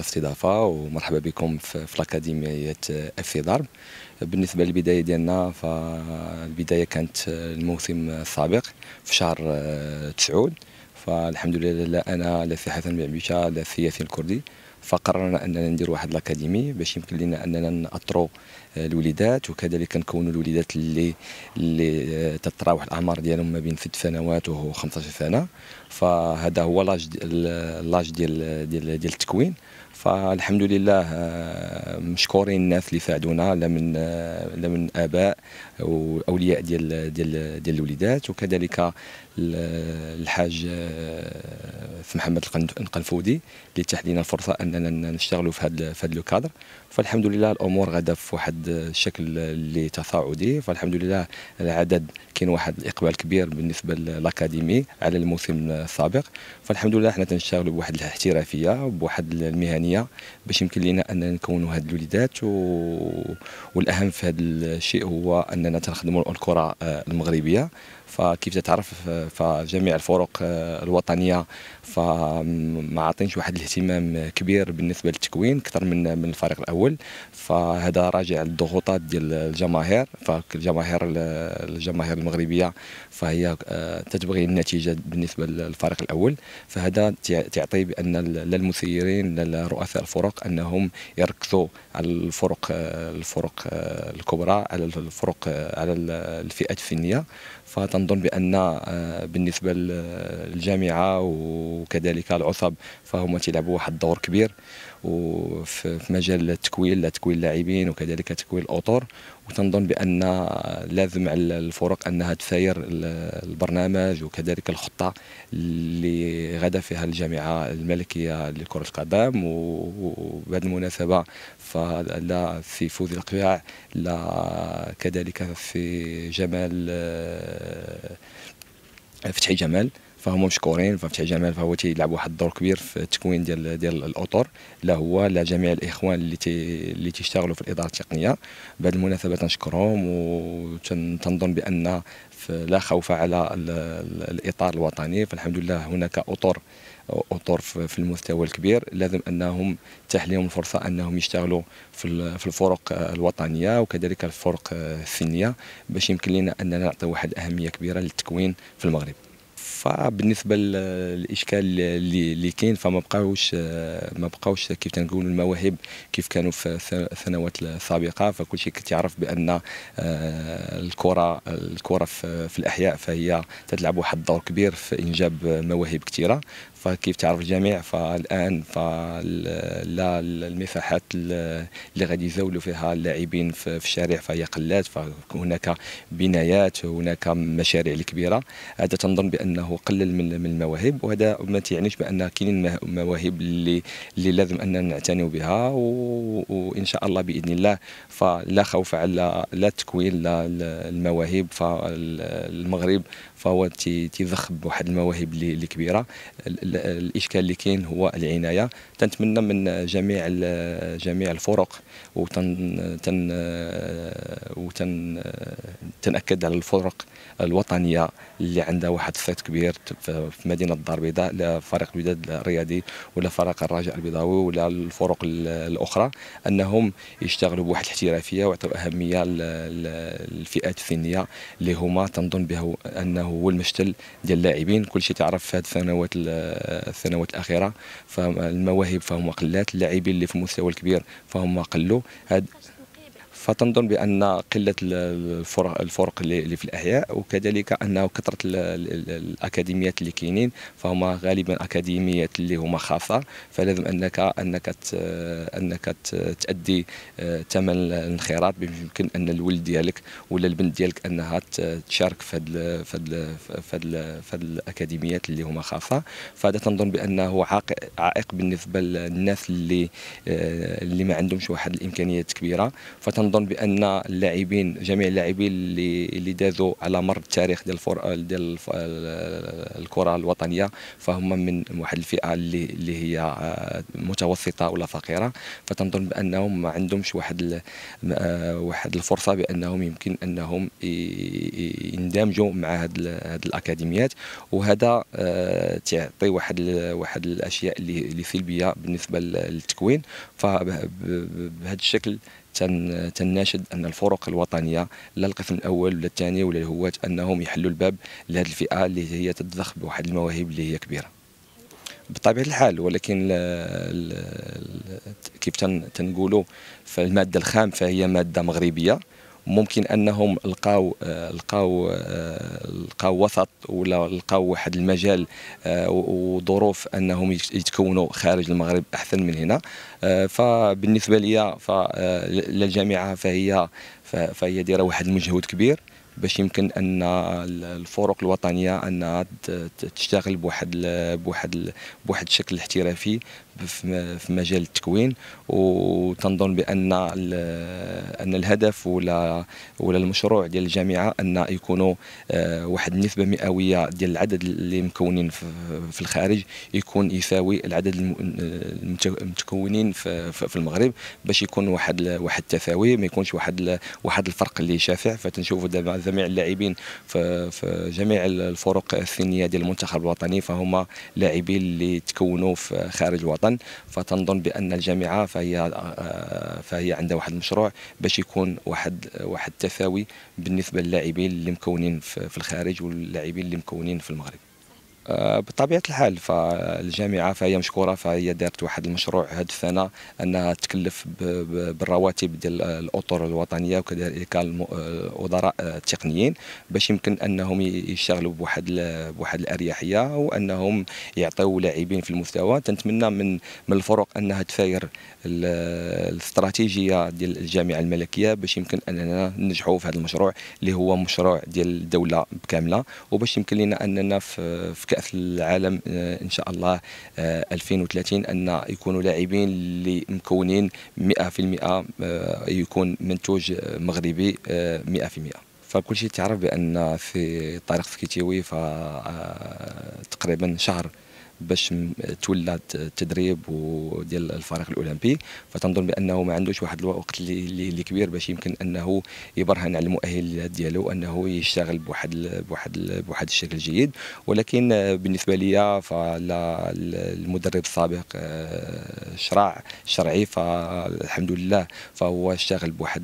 على الاستضافه ومرحبا بكم في الاكاديميه اف ضرب بالنسبه للبدايه ديالنا فالبدايه كانت الموسم السابق في شهر آه، تسعود فالحمد لله لا انا لا سي حسن بعبيشه لا سي ياسين الكردي فقررنا اننا ندير واحد الاكاديمي باش يمكن لنا اننا ناثروا الوليدات وكذلك كنكونوا الوليدات اللي اللي تتراوح الاعمار ديالهم ما بين ثلاث سنوات و15 سنه فهذا هو لاج لاج ديال ديال ديال التكوين فالحمد لله آه، مشكورين الناس اللي ساعدونا لا من آه، لا من اباء واولياء ديال ديال ديال الوليدات وكذلك الحاج آه، في محمد القنفودي اللي تحدينا الفرصه اننا نشتغلوا في هذا في هذا الكادر فالحمد لله الامور غدا في واحد الشكل اللي تصاعدي فالحمد لله العدد كاين واحد الاقبال كبير بالنسبه للاكاديمي على الموسم السابق فالحمد لله حنا تنشتغلوا بواحد الاحترافيه بواحد المهنيه باش يمكن لنا اننا نكونوا هاد الوليدات و... والاهم في هذا الشيء هو اننا تنخدموا الكره المغربيه فكيف تتعرف فجميع الفرق آه، الوطنيه فما عاطينش واحد الاهتمام كبير بالنسبه للتكوين اكثر من من الفريق الاول فهذا راجع للضغوطات ديال الجماهير فالجماهير الجماهير المغربيه فهي آه، تتبغي النتيجه بالنسبه للفريق الاول فهذا تعطي بان للمسيرين لرؤساء الفرق انهم يركزوا على الفرق آه، الفرق الكبرى على الفرق على الفئات الفنيه فتن كنظن بان آه، بالنسبه للجامعه وكذلك العصب فهما تيلعبوا واحد الدور كبير وفي مجال التكوين لتكوين تكوين اللاعبين وكذلك تكوين الاطر وتنظن بان آه، لازم على الفرق انها تساير البرنامج وكذلك الخطه اللي غدا فيها الجامعه الملكيه لكره القدم وبهذه المناسبه فلا في فوز القياع لا كذلك في جمال آه، فتحي جمال فهم مشكورين ففتحي جمال فهو تيلعب واحد الدور كبير في التكوين ديال ديال الاطر لا هو لا جميع الاخوان اللي تي اللي تيشتغلوا في الاداره التقنيه بهذه المناسبه تنشكرهم وتنظن بان لا خوف على الاطار الوطني فالحمد لله هناك اطر اطر في المستوى الكبير لازم انهم تتاح لهم الفرصه انهم يشتغلوا في الفرق الوطنيه وكذلك الفرق السنيه باش يمكن لنا اننا نعطي واحد الاهميه كبيره للتكوين في المغرب فبالنسبه للاشكال اللي كاين فما بقاوش ما بقاوش كيف تنقولوا المواهب كيف كانوا في السنوات السابقه فكل شيء كتعرف بان آه، الكره الكره في الاحياء فهي تتلعب واحد الدور كبير في انجاب مواهب كثيره فكيف تعرف الجميع فالان فلا المساحات اللي غادي يزولوا فيها اللاعبين في الشارع فهي قلات فهناك بنايات هناك مشاريع الكبيره هذا تنظن بانه قلل من المواهب وهذا ما تيعنيش بان كاينين مواهب اللي اللي لازم اننا نعتني بها وان شاء الله باذن الله فلا خوف على لا التكوين لا المواهب فالمغرب فهو تيضخ بواحد المواهب اللي كبيره الاشكال اللي كاين هو العنايه تنتمنى من جميع جميع الفرق وتن تن وتن تنأكد على الفرق الوطنيه اللي عندها واحد الصيت كبير في مدينه الدار البيضاء لا فريق الوداد الرياضي ولا فريق الرجاء البيضاوي ولا الفرق الاخرى انهم يشتغلوا بواحد الاحترافيه ويعطوا اهميه للفئات السنيه اللي هما تنظن بها انه هو المشتل ديال اللاعبين كلشي تعرف في هذه السنوات السنوات الاخيره فالمواهب فهم قلات اللاعبين اللي في المستوى الكبير فهم قلوا هاد فتنظن بان قله الفرق اللي في الاحياء وكذلك انه كثره الاكاديميات اللي كاينين فهما غالبا اكاديميات اللي هما خاصه فلازم انك انك انك تادي آه، ثمن الانخراط يمكن ان الولد ديالك ولا البنت ديالك انها تشارك في هاد في هاد في هاد الاكاديميات اللي هما خاصه فهذا تنظن بانه عائق بالنسبه للناس اللي آه، اللي ما عندهمش واحد الامكانيات كبيره فتنظن كنظن بان اللاعبين جميع اللاعبين اللي اللي دازوا على مر التاريخ ديال ديال الكره الوطنيه فهم من واحد الفئه اللي اللي هي آه، متوسطه ولا فقيره فتنظن بانهم ما عندهمش واحد آه، واحد الفرصه بانهم يمكن انهم يندمجوا مع هذه الاكاديميات وهذا آه، تعطي واحد واحد الاشياء اللي سلبيه بالنسبه للتكوين فبهذا الشكل تناشد ان الفرق الوطنيه لا القسم الاول ولا الثاني ولا الهوات انهم يحلوا الباب لهذه الفئه اللي هي تتضخ بواحد المواهب اللي هي كبيره بطبيعه الحال ولكن الـ الـ كيف تنقولوا فالماده الخام فهي ماده مغربيه ممكن انهم لقاو لقاو لقاو وسط ولا لقاو واحد المجال وظروف انهم يتكونوا خارج المغرب احسن من هنا فبالنسبه لي فالجامعه فهي فهي دايره واحد المجهود كبير باش يمكن ان الفرق الوطنيه انها تشتغل بواحد بواحد بواحد الشكل احترافي في مجال التكوين وتنظن بان ان الهدف ولا ولا المشروع ديال الجامعه ان يكونوا آه، واحد النسبه مئويه ديال العدد اللي مكونين في الخارج يكون يساوي العدد المتكونين في المغرب باش يكون واحد واحد التساوي ما يكونش واحد واحد الفرق اللي شافع فتنشوفوا دابا جميع اللاعبين في جميع الفرق الثنيه ديال المنتخب الوطني فهما لاعبين اللي تكونوا في خارج الوطن فتنظن بان الجامعه فهي آه، فهي عندها واحد المشروع باش يكون واحد واحد التساوي بالنسبه للاعبين اللي مكونين في الخارج واللاعبين اللي مكونين في المغرب آه، بطبيعه الحال فالجامعه فهي مشكوره فهي دارت واحد المشروع هدفنا انها تكلف بالرواتب ديال الاطر الوطنيه وكذلك الوزراء التقنيين باش يمكن انهم يشتغلوا بواحد بواحد الاريحيه وانهم يعطيو لاعبين في المستوى تنتمنى من من الفرق انها تفاير الاستراتيجيه ديال الجامعه الملكيه باش يمكن اننا ننجحوا في هذا المشروع اللي هو مشروع ديال الدوله بكامله وباش يمكن لنا اننا في, في في العالم آه، ان شاء الله 2030 آه، ان يكونوا لاعبين اللي مكونين 100% آه، يكون منتوج مغربي 100% فكل شيء تعرف بان في طريق فكيتيوي فتقريبا شهر باش تولى التدريب وديال الفريق الاولمبي فتنظن بانه ما عندوش واحد الوقت اللي كبير باش يمكن انه يبرهن على المؤهلات ديالو انه يشتغل بواحد بواحد بواحد الشكل جيد ولكن بالنسبه ليا فلا المدرب السابق آه، شرع شرعي فالحمد لله فهو اشتغل بواحد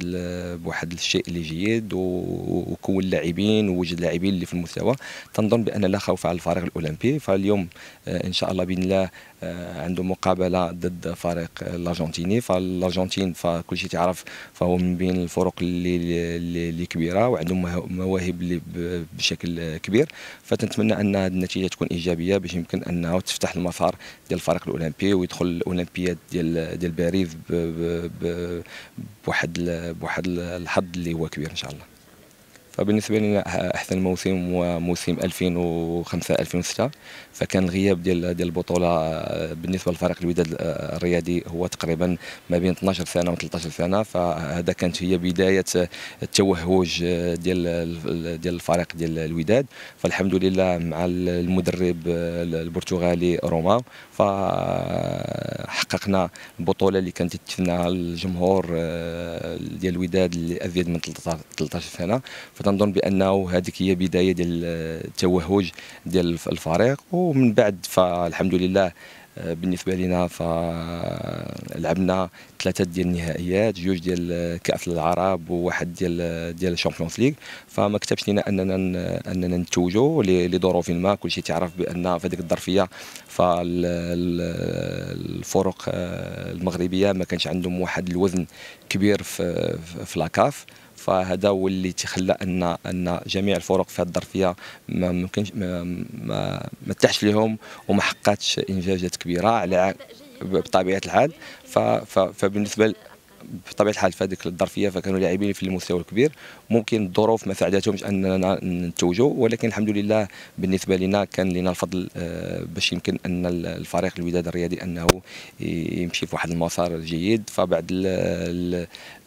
بواحد الشيء اللي جيد وكون لاعبين ووجد لاعبين اللي في المستوى تنظن بان لا خوف على الفريق الاولمبي فاليوم ان شاء الله باذن الله آه، عنده مقابله ضد فريق الارجنتيني فالارجنتين فكل شيء تعرف فهو من بين الفرق اللي اللي كبيره وعندهم مواهب اللي بشكل كبير فتنتمنى ان هذه النتيجه تكون ايجابيه باش يمكن انه تفتح المسار ديال الفريق الاولمبي ويدخل الاولمبياد ديال ديال باريس بواحد بواحد الحظ اللي هو كبير ان شاء الله فبالنسبه لنا احسن موسم هو موسم 2005 2006 فكان الغياب ديال ديال البطوله آه، بالنسبه لفريق الوداد آه، الرياضي هو تقريبا ما بين 12 سنه و 13 سنه فهذا كانت هي بدايه آه، التوهج ديال ديال الفريق ديال الوداد فالحمد لله مع المدرب البرتغالي روما فحققنا البطوله اللي كانت تتفناها الجمهور ديال الوداد اللي ازيد من 13 سنه تنظن بانه هذيك هي بدايه ديال التوهج ديال الفريق ومن بعد فالحمد لله آه، بالنسبه لنا فلعبنا ثلاثه ديال النهائيات جوج ديال كاس العرب وواحد ديال آه، ديال الشامبيونز ليغ فما كتبش لنا اننا اننا نتوجوا لظروف ما كلشي تعرف بان في هذيك الظرفيه فالفرق آه، المغربيه ما كانش عندهم واحد الوزن كبير في, في لاكاف فهذا هو اللي تخلى ان ان جميع الفرق في هذه الظرفيه ما ممكنش ما, ما, ما تحش لهم وما حققتش انجازات كبيره على بطبيعه الحال فبالنسبه بطبيعه الحال في هذيك الظرفيه فكانوا لاعبين في المستوى الكبير ممكن الظروف ما ساعدتهمش اننا نتوجوا ولكن الحمد لله بالنسبه لنا كان لنا الفضل آه، باش يمكن ان الفريق الوداد الرياضي انه يمشي في واحد المسار جيد فبعد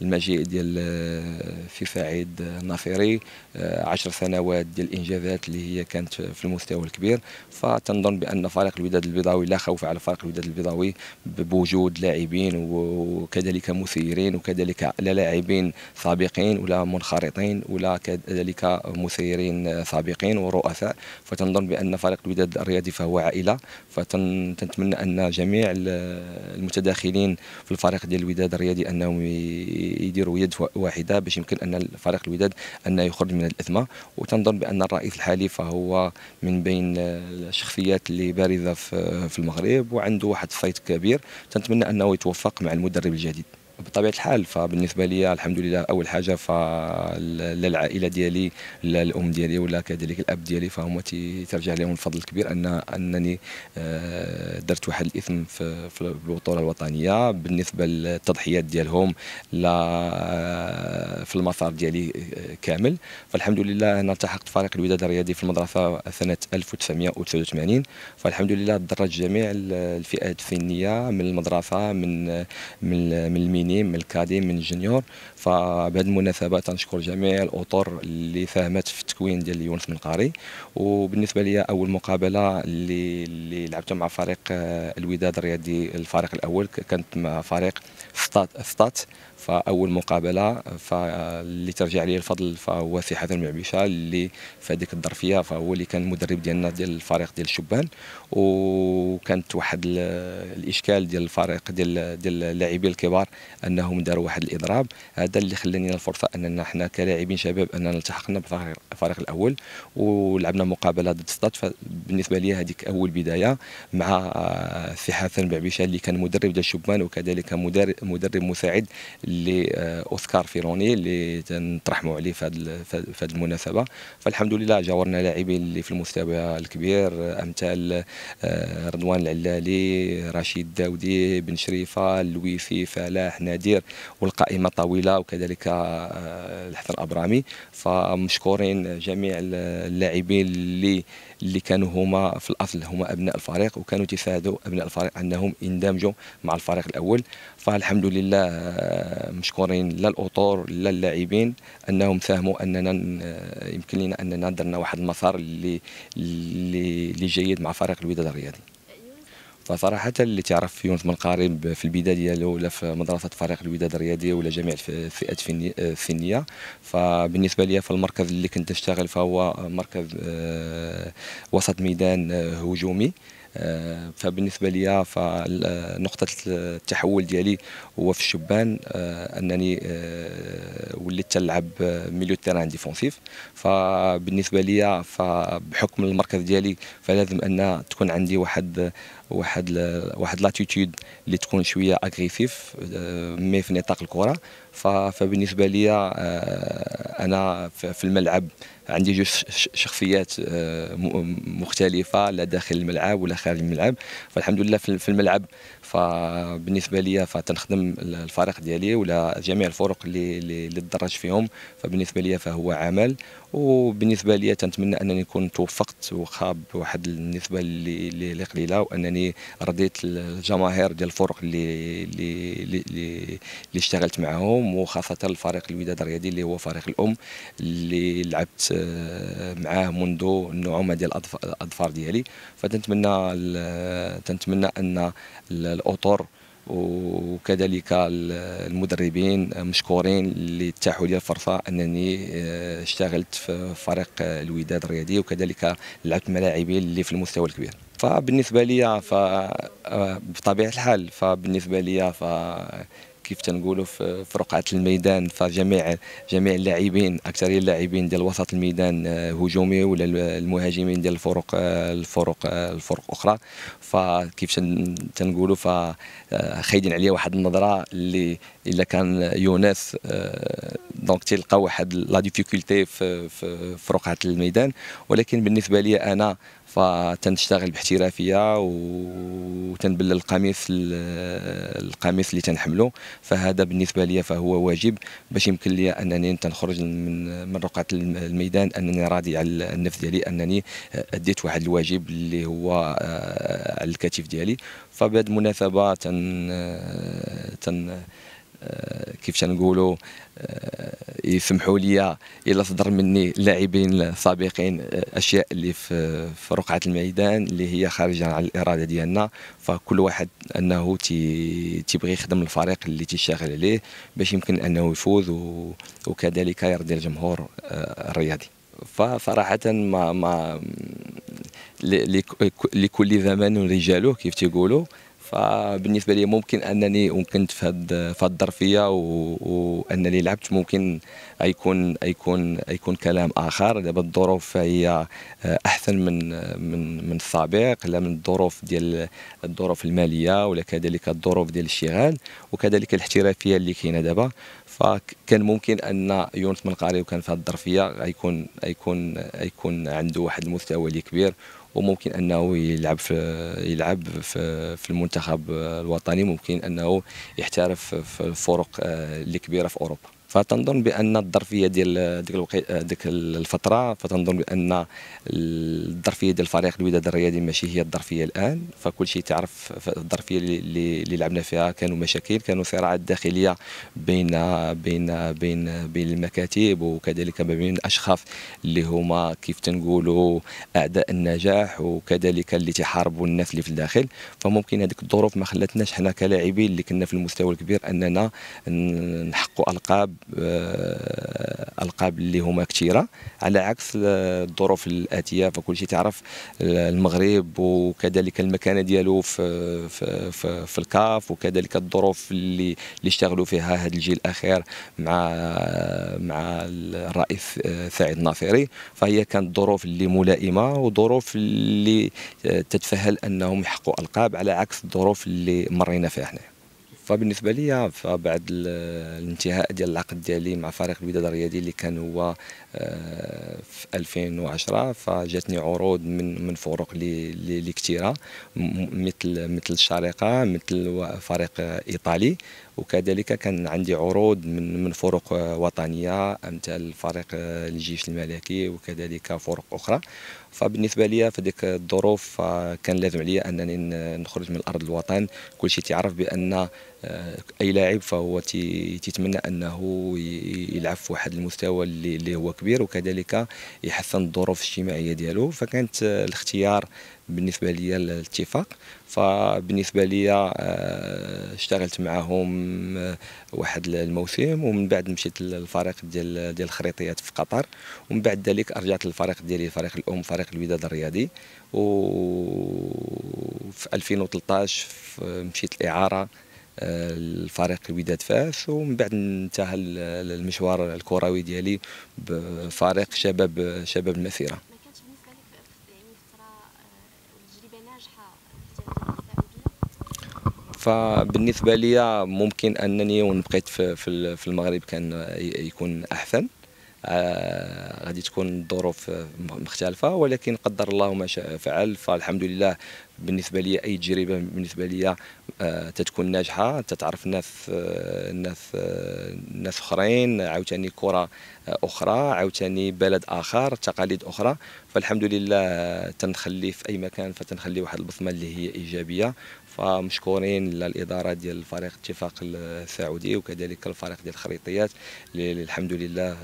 المجيء ديال آه، في فعيد النافيري 10 آه، سنوات ديال الانجازات اللي هي كانت في المستوى الكبير فتنظن بان فريق الوداد البيضاوي لا خوف على فريق الوداد البيضاوي بوجود لاعبين وكذلك مسيرين مسيرين وكذلك لاعبين سابقين ولا منخرطين ولا كذلك مسيرين سابقين ورؤساء فتنظن بان فريق الوداد الرياضي فهو عائله فتنتمنى ان جميع المتداخلين في الفريق ديال الوداد الرياضي انهم يديروا يد واحده باش يمكن ان فريق الوداد انه يخرج من الازمه وتنظن بان الرئيس الحالي فهو من بين الشخصيات اللي بارزه في المغرب وعنده واحد الصيت كبير تنتمنى انه يتوفق مع المدرب الجديد بطبيعه الحال فبالنسبه لي الحمد لله اول حاجه للعائله ديالي الام ديالي ولا كذلك الاب ديالي فهم ترجع لهم الفضل الكبير ان انني آه، درت واحد الاثم في, البطوله الوطنيه بالنسبه للتضحيات ديالهم لا آه، في المسار ديالي آه، كامل فالحمد لله انا التحقت فريق الوداد الرياضي في المدرسه سنه 1989 فالحمد لله درت جميع الفئات السنيه من المدرسه من من من المين مني الكادي من جونيور فبهذه المناسبه تنشكر جميع الاطر اللي ساهمت في التكوين ديال يونس قاري وبالنسبه لي اول مقابله اللي اللي لعبتها مع فريق آه، الوداد الرياضي الفريق الاول كانت مع فريق ستات ستات فاول مقابله فاللي ترجع لي الفضل فهو سي حسن المعبيشه اللي في هذيك الظرفيه فهو اللي كان المدرب ديالنا ديال الفريق ديال الشبان وكانت واحد الاشكال ديال الفريق ديال ديال اللاعبين الكبار انهم داروا واحد الاضراب هذا اللي خلاني الفرصه اننا حنا كلاعبين شباب اننا التحقنا بالفريق الاول ولعبنا مقابله ضد سطات فبالنسبه لي هذيك اول بدايه مع السي آه، حسن بعبيشه اللي كان مدرب ديال الشبان وكذلك مدرب مساعد لاوسكار فيروني اللي تنطرحموا عليه في هذه المناسبه فالحمد لله جاورنا لاعبين اللي في المستوى الكبير امثال آه، رضوان العلالي رشيد داودي بن شريفه لويفي فلاح نادير والقائمه طويله وكذلك آه، الحفل الابرامي فمشكورين جميع اللاعبين اللي اللي كانوا هما في الاصل هما ابناء الفريق وكانوا تساعدوا ابناء الفريق انهم يندمجوا مع الفريق الاول فالحمد لله آه، مشكورين لا الاطور لا اللاعبين انهم ساهموا اننا آه، يمكن لنا اننا درنا واحد المسار اللي اللي جيد مع فريق الوداد الرياضي فصراحة اللي تعرف يونس من قريب في البداية ديالو ولا في مدرسة فريق الوداد الرياضية ولا جميع الفئات الفنية فبالنسبة لي في المركز اللي كنت أشتغل فهو مركز آه، وسط ميدان آه، هجومي آه، فبالنسبة لي فنقطة التحول ديالي هو في الشبان أنني وليت تلعب ميليو تيران ديفونسيف فبالنسبة لي فبحكم المركز ديالي فلازم أن تكون عندي واحد واحد ل... واحد لاتيتود اللي تكون شويه اغريسيف آه، مي في نطاق الكره ف... فبالنسبه لي آه، انا في الملعب عندي جوج شخصيات آه، مختلفه لا داخل الملعب ولا خارج الملعب فالحمد لله في الملعب فبالنسبه لي فتنخدم الفريق ديالي ولا جميع الفرق اللي اللي تدرج فيهم فبالنسبه لي فهو عمل وبالنسبه لي تنتمنى انني كنت توفقت وخاب واحد النسبه اللي قليله وانني يعني رديت الجماهير ديال الفرق اللي اللي اللي, اللي اشتغلت معاهم وخاصه الفريق الوداد الرياضي اللي هو فريق الام اللي لعبت آه، معاه منذ النعومه ديال الاظفار ديالي فتنتمنى تنتمنى ان الاطر وكذلك المدربين مشكورين اللي اتاحوا لي الفرصه انني آه، اشتغلت في فريق الوداد الرياضي وكذلك لعبت ملاعبين اللي في المستوى الكبير فبالنسبه لي آه، بطبيعه الحال فبالنسبه لي ف كيف تنقولوا في رقعه الميدان فجميع جميع اللاعبين اكثريه اللاعبين ديال وسط الميدان آه، هجومي ولا المهاجمين ديال الفرق آه، الفرق الفرق الاخرى فكيف تنقولوا فخايدين عليا واحد النظره اللي الا كان يونس دونك تلقى واحد لا ديفيكولتي في, في, في رقعه الميدان ولكن بالنسبه لي انا فتنشتغل باحترافيه وتنبل القميص القميص اللي تنحمله فهذا بالنسبه لي فهو واجب باش يمكن لي انني تنخرج من من رقعه الميدان انني راضي على النفس ديالي انني اديت واحد الواجب اللي هو على آه، الكتف ديالي فبهذه المناسبه تن تن آه، كيفاش نقولوا آه، يسمحوا لي الا صدر مني لاعبين سابقين آه، اشياء اللي في, في رقعه الميدان اللي هي خارجه عن الاراده ديالنا فكل واحد انه تيبغي يخدم الفريق اللي تيشتغل عليه باش يمكن انه يفوز وكذلك يرضي الجمهور الرياضي فصراحه ما ما لكل زمان رجاله كيف تيقولوا فبالنسبه لي ممكن انني وكنت في هذه في الظرفيه وانني لعبت ممكن يكون يكون يكون كلام اخر دابا الظروف هي احسن من من من السابق لا من الظروف ديال الظروف الماليه ولا كذلك الظروف ديال الشغال وكذلك الاحترافيه اللي كاينه دابا فكان ممكن ان يونس من القاري وكان في هذه الظرفيه غيكون غيكون غيكون عنده واحد المستوى اللي كبير وممكن انه يلعب في يلعب في, في المنتخب الوطني ممكن انه يحترف في الفرق آه، الكبيره في اوروبا فتنظن بان الظرفيه ديال ديك الوقت آه، ديك الفتره فتنظن بان الظرفيه ديال فريق الوداد الرياضي ماشي هي الظرفيه الان فكل شيء تعرف الظرفيه اللي, اللي لعبنا فيها كانوا مشاكل كانوا صراعات داخليه بين بين بين بين المكاتب وكذلك ما بين الاشخاص اللي هما كيف تنقولوا اعداء النجاح وكذلك اللي تيحاربوا الناس اللي في الداخل فممكن هذيك الظروف ما خلاتناش حنا كلاعبين اللي كنا في المستوى الكبير اننا نحققوا القاب آه، القاب اللي هما كثيره على عكس آه، الظروف الاتيه فكل شيء تعرف المغرب وكذلك المكانه ديالو في, في, في, في الكاف وكذلك الظروف اللي اللي اشتغلوا فيها هذا الجيل الاخير مع آه، مع الرئيس سعيد الناصري فهي كانت ظروف اللي ملائمه وظروف اللي تتفهل انهم يحققوا القاب على عكس الظروف اللي مرينا فيها احنا فبالنسبه لي فبعد الانتهاء ديال العقد ديالي مع فريق الوداد الرياضي اللي كان هو في 2010 فجاتني عروض من من فرق اللي كثيره مثل مثل الشارقه مثل فريق ايطالي وكذلك كان عندي عروض من من فرق وطنيه امثال فريق الجيش الملكي وكذلك فرق اخرى فبالنسبه لي في ديك الظروف آه، كان لازم عليا انني نخرج من ارض الوطن كل شيء تعرف بان آه، اي لاعب فهو تيتمنى انه يلعب في واحد المستوى اللي هو كبير وكذلك يحسن الظروف الاجتماعيه ديالو فكانت الاختيار بالنسبه لي الاتفاق فبالنسبه لي آه، اشتغلت معهم آه، واحد الموسم ومن بعد مشيت للفريق ديال ديال الخريطيات في قطر ومن بعد ذلك رجعت للفريق ديالي فريق الام فريق الوداد الرياضي وفي 2013 مشيت الاعاره الفريق وداد فاس ومن بعد انتهى المشوار الكروي ديالي بفريق شباب شباب المسيره يعني آه، فبالنسبه لي ممكن انني ونبقيت بقيت في المغرب كان يكون احسن آه، غادي تكون الظروف مختلفه ولكن قدر الله ما شاء فعل فالحمد لله بالنسبه لي اي تجربه بالنسبه لي آه، تتكون ناجحه تتعرف ناس آه، ناس آه، ناس اخرين عاوتاني كره اخرى عاوتاني بلد اخر تقاليد اخرى فالحمد لله تنخلي في اي مكان فتنخلي واحد البصمه اللي هي ايجابيه فمشكورين للاداره ديال فريق الاتفاق السعودي وكذلك الفريق ديال الخريطيات اللي الحمد لله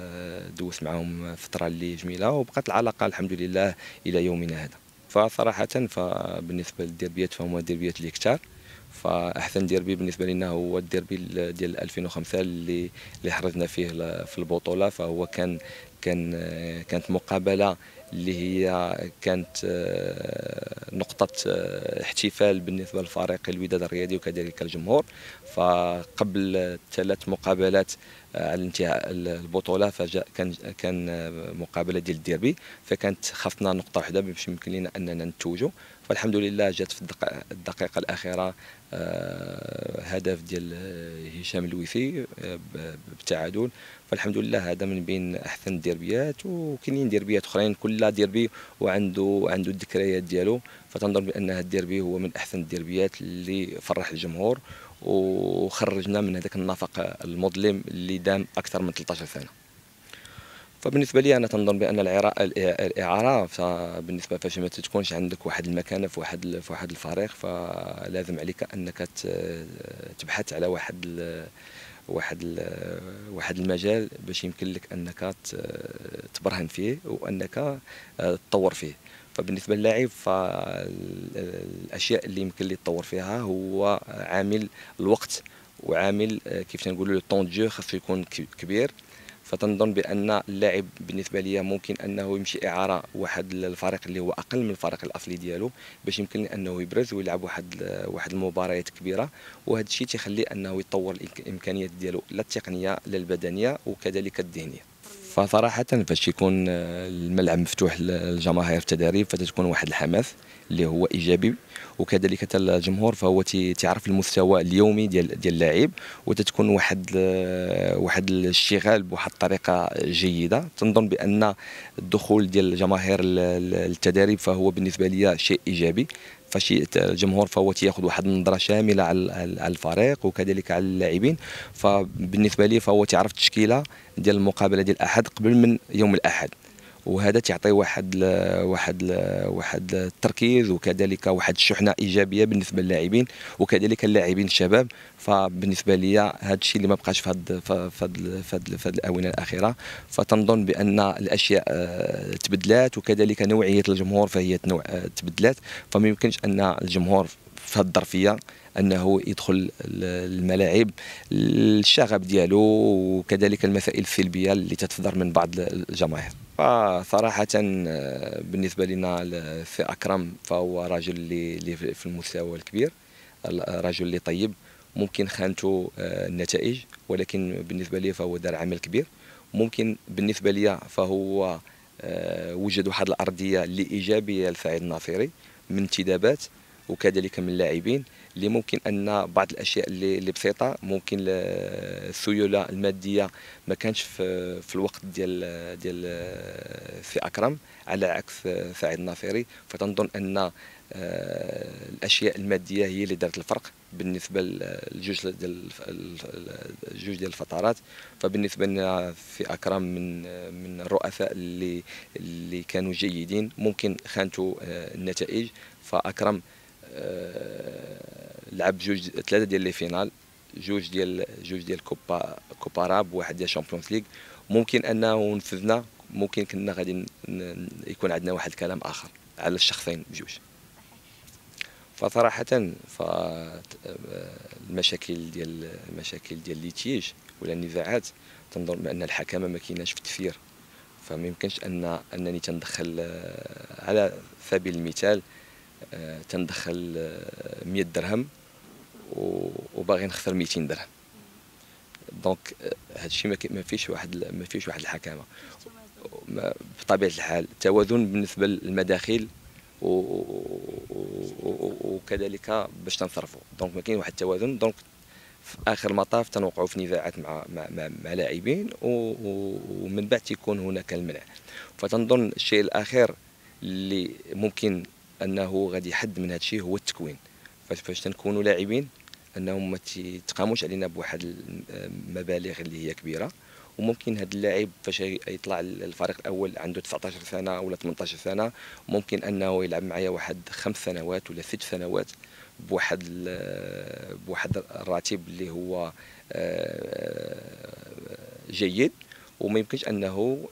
دوزت معاهم فتره اللي جميله وبقات العلاقه الحمد لله الى يومنا هذا فصراحه فبالنسبه للدربيات فهما دربيات الهكتار فاحسن ديربي بالنسبه لنا هو الديربي ديال 2005 اللي اللي حرزنا فيه في البطوله فهو كان كان كانت مقابله اللي هي كانت آه، نقطة آه، احتفال بالنسبة لفريق الوداد الرياضي وكذلك الجمهور فقبل ثلاث مقابلات آه، على انتهاء البطولة فجاء كان كان مقابلة ديال الديربي فكانت خفنا نقطة واحدة باش يمكن لنا أننا نتوجوا والحمد لله جات في الدقيقه الاخيره آه، هدف ديال آه، هشام الويفي آه، بالتعادل فالحمد لله هذا من بين احسن الديربيات وكاينين ديربيات اخرين كل ديربي وعنده عنده الذكريات ديالو فتنظن بان هذا الديربي هو من احسن الديربيات اللي فرح الجمهور وخرجنا من هذاك النفق المظلم اللي دام اكثر من 13 سنه فبالنسبه لي انا تنظن بان الاعاره فبالنسبه فاش ما تكونش عندك واحد المكانه في واحد في واحد الفريق فلازم عليك انك تبحث على واحد واحد واحد المجال باش يمكن لك انك تبرهن فيه وانك آه، تطور فيه فبالنسبه للاعب فالاشياء اللي يمكن لي يتطور فيها هو عامل الوقت وعامل آه، كيف تنقولوا لو طون ديو خاصو يكون كبير فتنظن بان اللاعب بالنسبه لي ممكن انه يمشي اعاره واحد الفريق اللي هو اقل من الفريق الاصلي ديالو باش يمكن انه يبرز ويلعب واحد واحد المباريات كبيره وهذا الشيء تيخلي انه يطور الامكانيات ديالو لا التقنيه لا البدنيه وكذلك الذهنيه فصراحه فاش يكون آه، الملعب مفتوح للجماهير في التدريب فتتكون واحد الحماس اللي هو ايجابي وكذلك حتى الجمهور فهو تيعرف المستوى اليومي ديال ديال اللاعب وتتكون واحد واحد الاشتغال بواحد الطريقه جيده تنظن بان الدخول ديال الجماهير للتدريب فهو بالنسبه لي شيء ايجابي فشيء الجمهور فهو تياخذ واحد النظره شامله على الفريق وكذلك على اللاعبين فبالنسبه لي فهو تعرف التشكيله ديال المقابله ديال الاحد قبل من يوم الاحد وهذا تعطي واحد ل واحد ل واحد التركيز وكذلك واحد الشحنه ايجابيه بالنسبه للاعبين وكذلك اللاعبين الشباب فبالنسبه لي هذا الشيء اللي ما بقاش في هذا في الاونه الاخيره فتنظن بان الاشياء آه، تبدلات وكذلك نوعيه الجمهور فهي تنوع آه، تبدلات فما يمكنش ان الجمهور في هذه الظرفيه انه يدخل الملاعب الشغب ديالو وكذلك المسائل السلبيه اللي تتفضل من بعض الجماهير فصراحة آه، بالنسبة لنا في أكرم فهو رجل اللي في المستوى الكبير رجل اللي طيب ممكن خانته آه، النتائج ولكن بالنسبة لي فهو دار عمل كبير ممكن بالنسبة لي فهو آه، وجد واحد الأرضية اللي إيجابية لسعيد الناصري من انتدابات وكذلك من اللاعبين اللي ممكن ان بعض الاشياء اللي, اللي بسيطه ممكن السيوله الماديه ما كانش في, في الوقت ديال ديال في اكرم على عكس سعيد الناصري فتنظن ان آه، الاشياء الماديه هي اللي دارت الفرق بالنسبه للجوج ديال جوج ديال الفترات فبالنسبه لنا في اكرم من من الرؤساء اللي اللي كانوا جيدين ممكن خانتوا آه، النتائج فاكرم آه، لعب جوج ثلاثه ديال لي فينال جوج ديال جوج ديال كوبا كوبا راب واحد ديال شامبيونز ليغ ممكن انه نفذنا ممكن كنا غادي يكون عندنا واحد الكلام اخر على الشخصين بجوج فصراحة المشاكل ديال المشاكل ديال ليتيج ولا النزاعات تنظن بان الحكمه ما كايناش في التفير فما يمكنش ان انني تندخل آه، على سبيل المثال آه، تندخل 100 آه، درهم وباغي نخسر 200 درهم دونك هذا آه، الشيء ما فيش واحد ما فيش واحد الحكامه بطبيعه الحال التوازن بالنسبه للمداخل وكذلك باش تنصرفوا دونك ما كاين واحد التوازن دونك في اخر المطاف تنوقعوا في نزاعات مع مع, مع, مع لاعبين ومن بعد تيكون هناك المنع فتنظن الشيء الاخير اللي ممكن انه غادي يحد من هذا الشيء هو التكوين فاش تنكونوا لاعبين انهم ما تقاموش علينا بواحد المبالغ اللي هي كبيره وممكن هذا اللاعب فاش يطلع الفريق الاول عنده 19 سنه ولا 18 سنه ممكن انه يلعب معايا واحد خمس سنوات ولا ست سنوات بواحد بواحد الراتب اللي هو آه، جيد وما يمكنش انه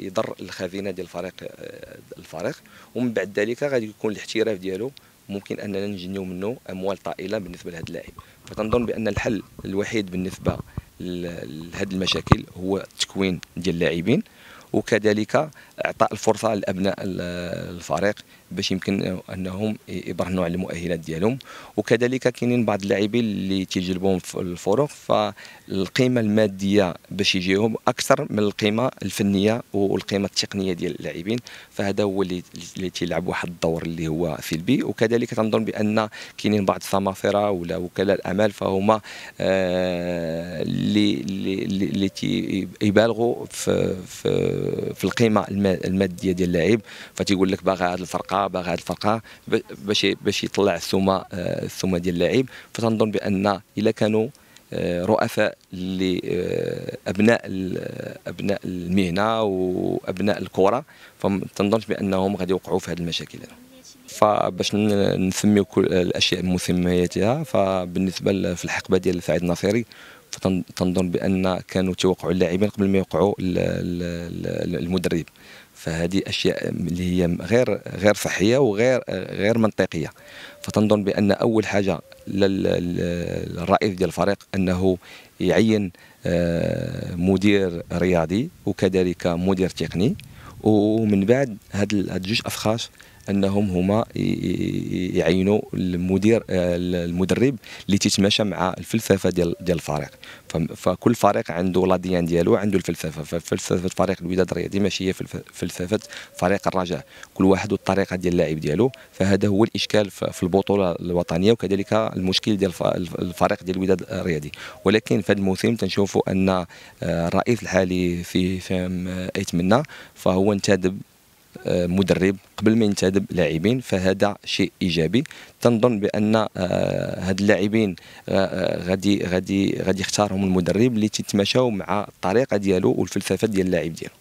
يضر الخزينه ديال الفريق آه، الفريق ومن بعد ذلك غادي يكون الاحتراف ديالو ممكن اننا نجنيو منه اموال طائله بالنسبه لهذا اللاعب فتنظن بان الحل الوحيد بالنسبه لهذه المشاكل هو التكوين ديال اللاعبين وكذلك اعطاء الفرصه لابناء الفريق باش يمكن انهم يبرهنوا على المؤهلات ديالهم وكذلك كاينين بعض اللاعبين اللي تيجلبهم في الفرق فالقيمه الماديه باش يجيهم اكثر من القيمه الفنيه والقيمه التقنيه ديال اللاعبين فهذا هو اللي تيلعب واحد الدور اللي هو في البي وكذلك تنظن بان كاينين بعض الصمافره ولا وكلاء الاعمال فهما آه، اللي اللي اللي تيبالغوا في, في في القيمه الماديه ديال اللاعب فتيقول لك باغي هذه الفرقه باغي هذه الفرقه باش باش يطلع الثومه آه، الثومه ديال اللاعب فتنظن بان الا كانوا آه، رؤفاء لابناء آه، ابناء المهنه وابناء الكره فتنظنش بانهم غادي يوقعوا في هذه المشاكل فباش نسميو كل الاشياء مسمياتها فبالنسبه في الحقبه ديال سعيد النصيري فتنظن بان كانوا توقعوا اللاعبين قبل ما يوقعوا المدرب فهذه اشياء اللي هي غير غير صحيه وغير غير منطقيه فتنظن بان اول حاجه للرئيس ديال الفريق انه يعين آه، مدير رياضي وكذلك مدير تقني ومن بعد هاد الجوج افخاص انهم هما يعينوا المدير آه، المدرب اللي تيتماشى مع الفلسفه ديال ديال الفريق فكل فريق عنده لاديان ديالو عنده الفلسفه ففلسفه فريق الوداد الرياضي ماشي هي فلسفه فريق الرجاء كل واحد والطريقه ديال اللاعب ديالو فهذا هو الاشكال في البطوله الوطنيه وكذلك المشكل ديال الفريق ديال الوداد الرياضي ولكن في هذا الموسم تنشوفوا ان آه، الرئيس الحالي في فهم ايتمنى فهو انتدب مدرب قبل ما ينتدب لاعبين فهذا شيء ايجابي تنظن بان آه، هاد اللاعبين آه، آه، غادي غادي غادي يختارهم المدرب اللي تيتماشاو مع الطريقه ديالو والفلسفه ديال اللاعب ديالو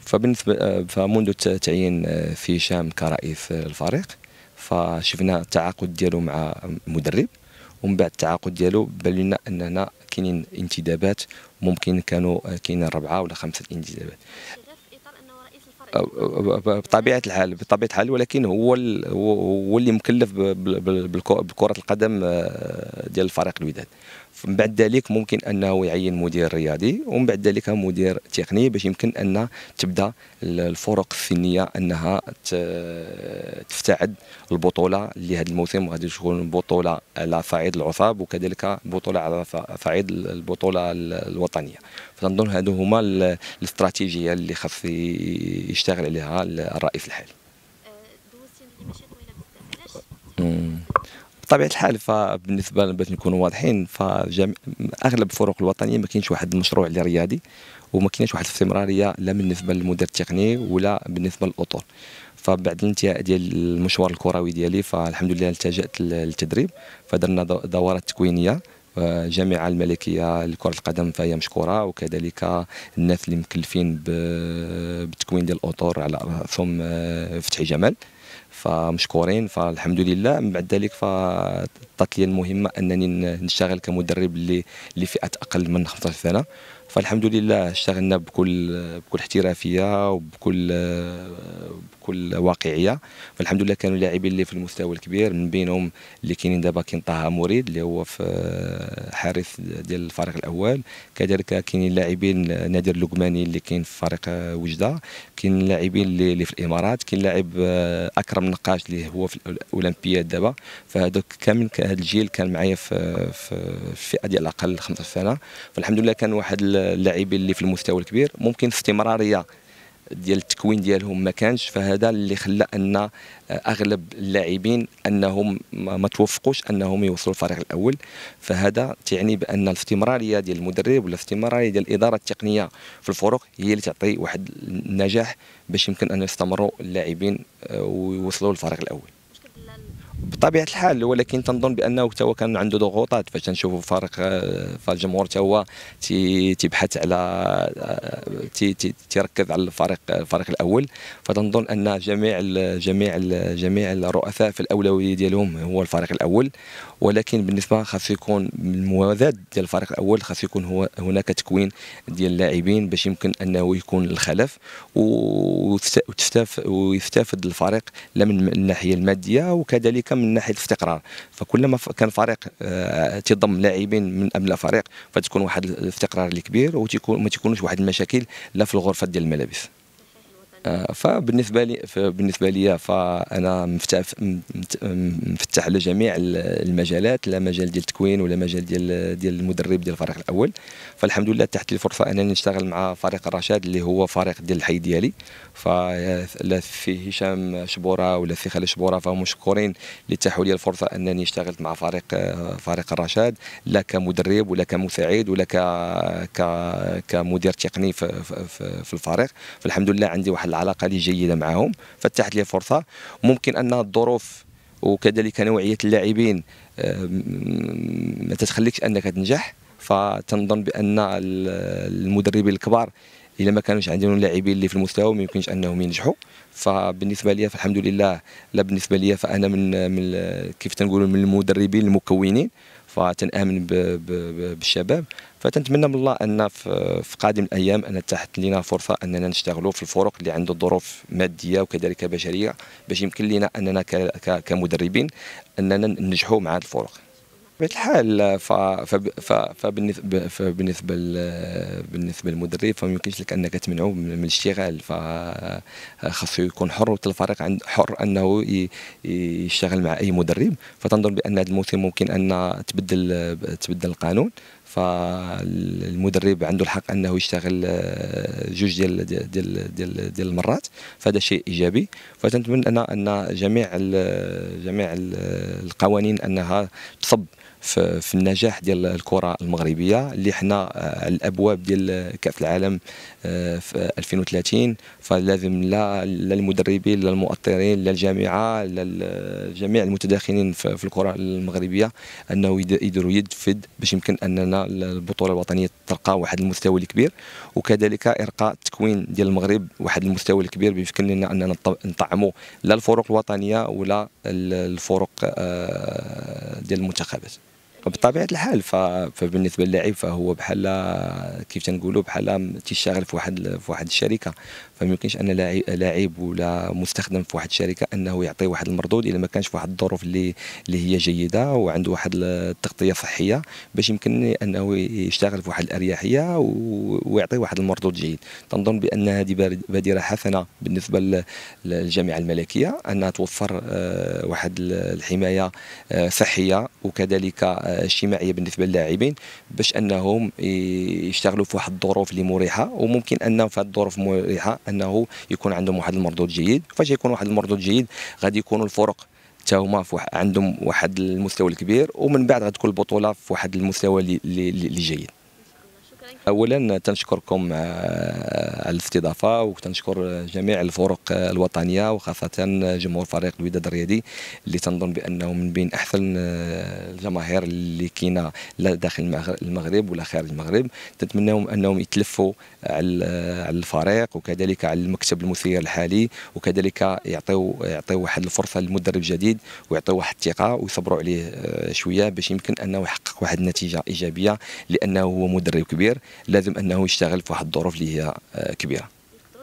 فبالنسبه فمنذ التعيين في شام كرئيس الفريق فشفنا التعاقد ديالو مع المدرب ومن بعد التعاقد ديالو بان لنا اننا كاينين انتدابات ممكن كانوا آه، كاينين ربعه ولا خمسه انتدابات آه، آه، بطبيعه الحال بطبيعه الحال ولكن هو هو اللي مكلف بكره القدم ديال الفريق الوداد من بعد ذلك ممكن انه يعين مدير رياضي ومن بعد ذلك مدير تقني باش يمكن ان تبدا الفرق الفنيه انها تفتعد البطوله اللي هذا الموسم غادي تكون بطوله على صعيد العصاب وكذلك بطوله على صعيد البطوله الوطنيه فنظن هادو هما الاستراتيجيه اللي خاص يشتغل عليها الرئيس الحالي أه، بطبيعه الحال فبالنسبه باش نكونوا واضحين فجميع اغلب الفرق الوطنيه ما كاينش واحد المشروع اللي رياضي وما كاينش واحد الاستمراريه لا بالنسبه للمدير التقني ولا بالنسبه للاطول فبعد الانتهاء ديال المشوار الكروي ديالي فالحمد لله التجأت للتدريب فدرنا دورات تكوينيه آه، جامعة الملكية لكرة القدم فهي مشكورة وكذلك الناس اللي مكلفين بالتكوين ديال الأطر على ثم آه، فتحي جمال فمشكورين فالحمد لله من بعد ذلك فطات لي المهمه انني نشتغل كمدرب لفئه اقل من 15 سنه فالحمد لله اشتغلنا بكل بكل احترافيه وبكل بكل واقعيه فالحمد لله كانوا لاعبين اللي في المستوى الكبير من بينهم اللي كاينين دابا كاين طه مريد اللي هو في آه، حارس ديال الفريق الاول كذلك كاينين لاعبين نادر لقماني اللي كاين في فريق آه، وجده كاين لاعبين اللي في الامارات كاين لاعب آه، اكرم نقاش اللي هو في الاولمبياد دابا فهذوك كامل هذا الجيل كان معايا في في الفئه ديال الاقل 15 سنه فالحمد لله كان واحد اللاعبين اللي في المستوى الكبير ممكن استمراريه ديال التكوين ديالهم ما كانش فهذا اللي خلى ان آه، اغلب اللاعبين انهم ما توفقوش انهم يوصلوا الفريق الاول فهذا تعني بان الاستمراريه ديال المدرب ولا الاستمراريه ديال الاداره التقنيه في الفرق هي اللي تعطي واحد النجاح باش يمكن ان يستمروا اللاعبين آه، ويوصلوا للفريق الاول بطبيعه الحال ولكن تنظن بانه حتى هو كان عنده ضغوطات فاش تنشوفوا فريق آه، فالجمهور حتى هو تيبحث على آه، تيركز على الفريق آه، الفريق الاول فتنظن ان جميع جميع جميع الرؤساء في الاولويه ديالهم هو الفريق الاول ولكن بالنسبه خاص يكون الموازات ديال الفريق الاول خاص يكون هو هناك تكوين ديال اللاعبين باش يمكن انه يكون الخلف ويستافد الفريق لا من الناحيه الماديه وكذلك كان من ناحيه الافتقرار فكلما كان فريق آه، تضم لاعبين من ابناء فريق فتكون واحد الافتقرار الكبير وما تيكونوش واحد المشاكل لا في الغرفه ديال الملابس آه، فبالنسبه لي بالنسبه لي فانا مفتح على جميع المجالات لا مجال ديال التكوين ولا مجال ديال ديال المدرب ديال الفريق الاول فالحمد لله تحت لي الفرصه انني نشتغل مع فريق الرشاد اللي هو فريق ديال الحي ديالي فلا في هشام شبوره ولا في خالد شبوره فهم مشكورين اللي تاحوا لي الفرصه انني اشتغلت مع فريق فريق الرشاد لا كمدرب ولا كمساعد ولا ك كمدير تقني في, في, في الفريق فالحمد لله عندي واحد العلاقه لي جيده معهم فتحت لي فرصه ممكن ان الظروف وكذلك نوعيه اللاعبين آه، ما تتخليكش انك تنجح فتنظن بان المدربين الكبار الا ما كانوش عندهم لاعبين اللي في المستوى ما يمكنش انهم ينجحوا فبالنسبه لي فالحمد لله لا بالنسبه لي فانا من, من كيف تنقولوا من المدربين المكونين فتنامن بالشباب فتنتمنى من الله ان في قادم الايام ان تحت لنا فرصه اننا نشتغلوا في الفرق اللي عنده ظروف ماديه وكذلك بشريه باش يمكن لنا اننا كمدربين اننا ننجحوا مع الفرق ف فبالنسبه فبالنسبه بالنسبه للمدرب فما يمكنش لك انك تمنعه من الاشتغال خاصو يكون حر الفريق عند حر انه يشتغل مع اي مدرب فتنظن بان هذا الموسم ممكن ان تبدل تبدل القانون فالمدرب عنده الحق انه يشتغل جوج ديال ديال ديال ديال المرات فهذا شيء ايجابي فتنتمنى ان ان جميع جميع القوانين انها تصب في النجاح ديال الكره المغربيه اللي حنا آه، الابواب ديال كاس العالم آه، في 2030 فلازم لا للمدربين لا المؤطرين لا الجامعه لا جميع المتداخلين في الكره المغربيه انه يديروا يد في يد باش يمكن اننا البطوله الوطنيه ترقى واحد المستوى الكبير وكذلك ارقاء التكوين ديال المغرب واحد المستوى الكبير بيمكن لنا اننا نطعموا لا الفرق الوطنيه ولا الفرق آه، ديال المنتخبات بطبيعه الحال فبالنسبه للاعب فهو بحال كيف تنقولوا بحال تيشتغل في واحد في واحد الشركه فما يمكنش ان لاعب ولا مستخدم في واحد الشركه انه يعطي واحد المردود إذا ما كانش في واحد الظروف اللي اللي هي جيده وعنده واحد التغطيه صحيه باش يمكن انه يشتغل في واحد الاريحيه ويعطي واحد المردود جيد تنظن بان هذه بادره حسنه بالنسبه للجامعه الملكيه انها توفر آه، واحد الحمايه آه، صحيه وكذلك اجتماعيه بالنسبه للاعبين باش انهم يشتغلوا في واحد الظروف اللي مريحه وممكن ان في هذه الظروف المريحه انه يكون عندهم واحد المردود جيد فاش يكون واحد المردود جيد غادي يكونوا الفرق تاهما هما عندهم واحد المستوى الكبير ومن بعد غتكون البطوله في واحد المستوى اللي جيد اولا تنشكركم على آه، الاستضافه وتنشكر جميع الفرق الوطنيه وخاصه جمهور فريق الوداد الرياضي اللي تنظن بانه من بين احسن آه، الجماهير اللي كاينه لا داخل المغرب ولا خارج المغرب تنتمناهم انهم يتلفوا على الفريق وكذلك على المكتب المثير الحالي وكذلك يعطيو يعطيو واحد الفرصه للمدرب الجديد ويعطيو واحد الثقه ويصبروا عليه آه، شويه باش يمكن انه يحقق واحد النتيجه ايجابيه لانه هو مدرب كبير لازم انه يشتغل في واحد الظروف اللي هي آه، كبيره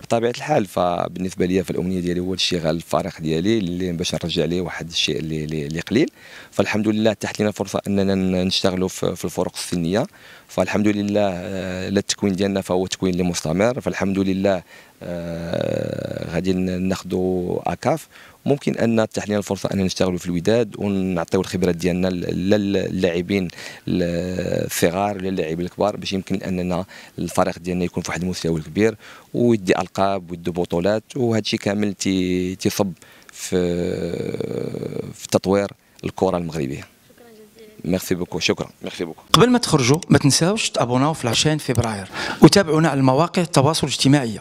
بطبيعه الحال فبالنسبه لي فالامنيه ديالي هو الشغل الفارق ديالي اللي باش نرجع ليه واحد الشيء اللي, اللي قليل فالحمد لله تحت لنا فرصه اننا نشتغلوا في الفرق السنيه فالحمد لله آه، التكوين ديالنا فهو تكوين اللي مستمر فالحمد لله آه، غادي ناخذوا اكاف ممكن ان تحني الفرصه ان نشتغلوا في الوداد ونعطيو الخبرات ديالنا للاعبين الصغار للاعبين الكبار باش يمكن اننا الفريق ديالنا يكون في واحد المستوى الكبير ويدي القاب ويدي بطولات وهذا الشيء كامل تيصب في في تطوير الكره المغربيه ميرسي بوكو شكرا ميرسي بوكو قبل ما تخرجوا ما تنساوش تابوناو في لاشين فبراير وتابعونا على المواقع التواصل الاجتماعي